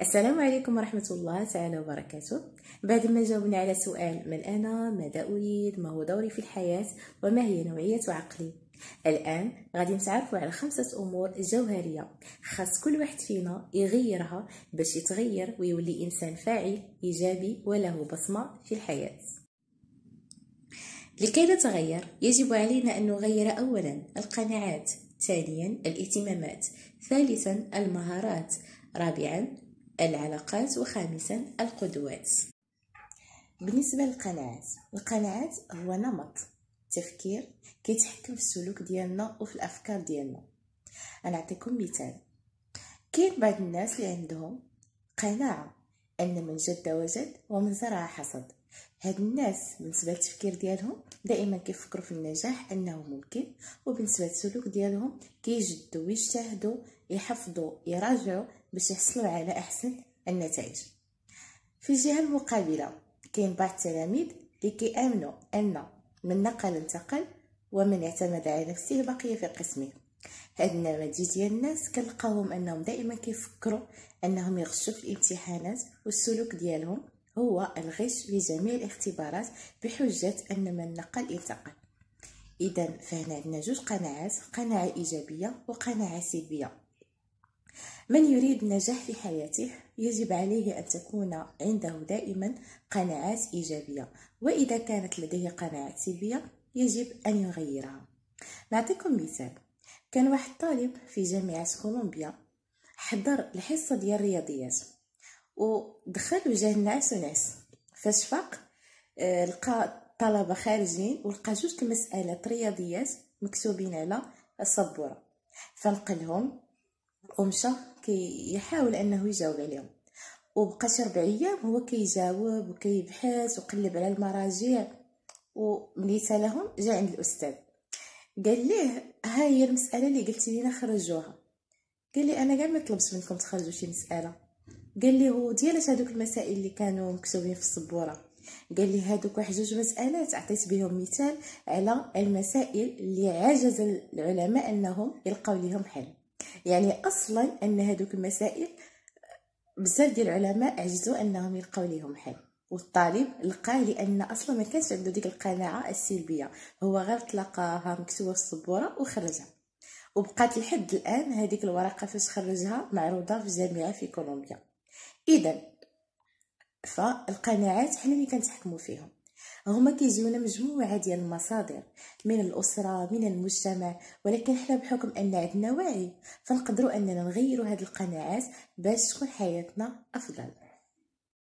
السلام عليكم ورحمة الله تعالى وبركاته بعد ما جاوبنا على سؤال من أنا ماذا أريد ما هو دوري في الحياة وما هي نوعية عقلي الآن غادي نتعرفوا على خمسة أمور جوهرية خاص كل واحد فينا يغيرها باش يتغير ويولي إنسان فاعل إيجابي وله بصمة في الحياة لكي نتغير يجب علينا أن نغير أولا القناعات ثانيا الاهتمامات ثالثا المهارات رابعا العلاقات وخامسا القدوات بالنسبة للقناعات القناعات هو نمط تفكير كيتحكم في السلوك ديالنا وفي الافكار ديالنا غنعطيكم مثال كاين بعض الناس اللي عندهم قناعه ان من جد وجد ومن زرع حصد هاد الناس بالنسبه للتفكير ديالهم دائما كيفكروا في النجاح انه ممكن وبالنسبه للسلوك ديالهم كيجدوا ويجتهدوا يحفظوا يراجعوا باش يحصلوا على احسن النتائج في الجهه المقابله كاين بعض التلاميذ اللي كيامنوا ان من نقل انتقل ومن اعتمد على نفسه بقي في قسمه هاد النماذج ديال الناس كنلقاهم انهم دائما كيفكروا انهم يغشوا في الامتحانات والسلوك ديالهم هو الغش في جميع الاختبارات بحجة أن من نقل انتقل إذا فهنا عندنا جوج قناعات قناعة إيجابية وقناعة سلبية من يريد النجاح في حياته يجب عليه أن تكون عنده دائما قناعات إيجابية وإذا كانت لديه قناعات سلبية يجب أن يغيرها نعطيكم مثال كان واحد طالب في جامعة كولومبيا حضر الحصة ديال الرياضيات ودخل وجه نعس ونعس فاش فاق آه، لقى الطلبة خارجين ولقى جوج المسألة رياضيات مكتوبين على السبورة فنقلهم ومشى كيحاول انه يجاوب عليهم وبقى شي ربع ايام هو كيجاوب وكيبحث وقلب على المراجع وملي لهم جا عند الاستاذ قال ليه ها هي المساله اللي قلتي لينا خرجوها قال لي انا كاع ما طلبت منكم تخرجوا شي مساله قال لي هو ديالاش هذوك المسائل اللي كانوا مكتوبين في السبوره قال لي هذوك واحد جوج مسالات عطيت بهم مثال على المسائل اللي عجز العلماء انهم يلقاو ليهم حل يعني اصلا ان هذوك المسائل بزاف ديال العلماء عجزوا انهم يلقاو ليهم حل والطالب لقاه لان اصلا ما كانش عنده ديك القناعه السلبيه هو غير تلقاها مكتوبه في السبوره وخرجها وبقات لحد الان هذيك الورقه فاش خرجها معروضه في جامعه في كولومبيا اذا فالقناعات حنا اللي كنتحكموا فيهم هما كيجيونا مجموعه ديال المصادر من الاسره من المجتمع ولكن حنا بحكم ان عندنا وعي فنقدروا اننا نغيروا هذه القناعات باش تكون حياتنا افضل